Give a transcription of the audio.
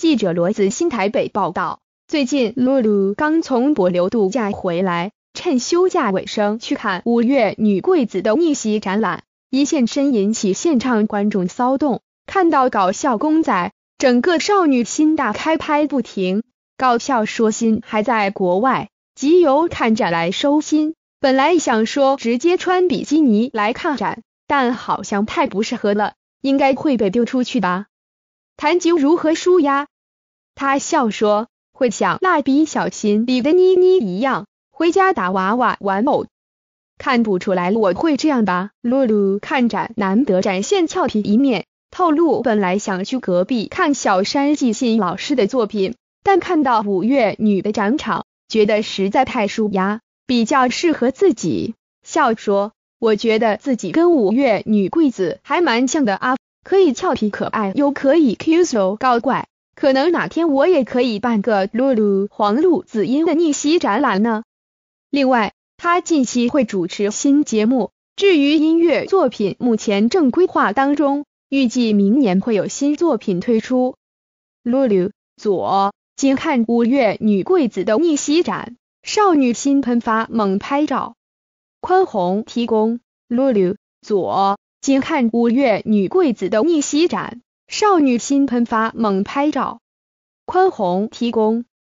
记者罗子欣台北报道，最近露露刚从柏留度假回来，趁休假尾声去看五月女贵子的逆袭展览，一现身引起现场观众骚动。看到搞笑公仔，整个少女心大开，拍不停。搞笑说心还在国外，集由看展来收心。本来想说直接穿比基尼来看展，但好像太不适合了，应该会被丢出去吧？谈及如何舒压。他笑说：“会像蜡笔小新里的妮妮一样，回家打娃娃玩偶。”看不出来我会这样吧？露露看展，难得展现俏皮一面，透露本来想去隔壁看小山纪信老师的作品，但看到五月女的展场，觉得实在太舒压，比较适合自己。笑说：“我觉得自己跟五月女柜子还蛮像的啊，可以俏皮可爱，又可以 Q 手搞高怪。”可能哪天我也可以办个露露黄露紫音的逆袭展览呢。另外，他近期会主持新节目。至于音乐作品，目前正规划当中，预计明年会有新作品推出。露露左，今看五月女贵子的逆袭展，少女心喷发，猛拍照。宽宏提供。露露左，今看五月女贵子的逆袭展。少女心喷发，猛拍照。宽宏提供。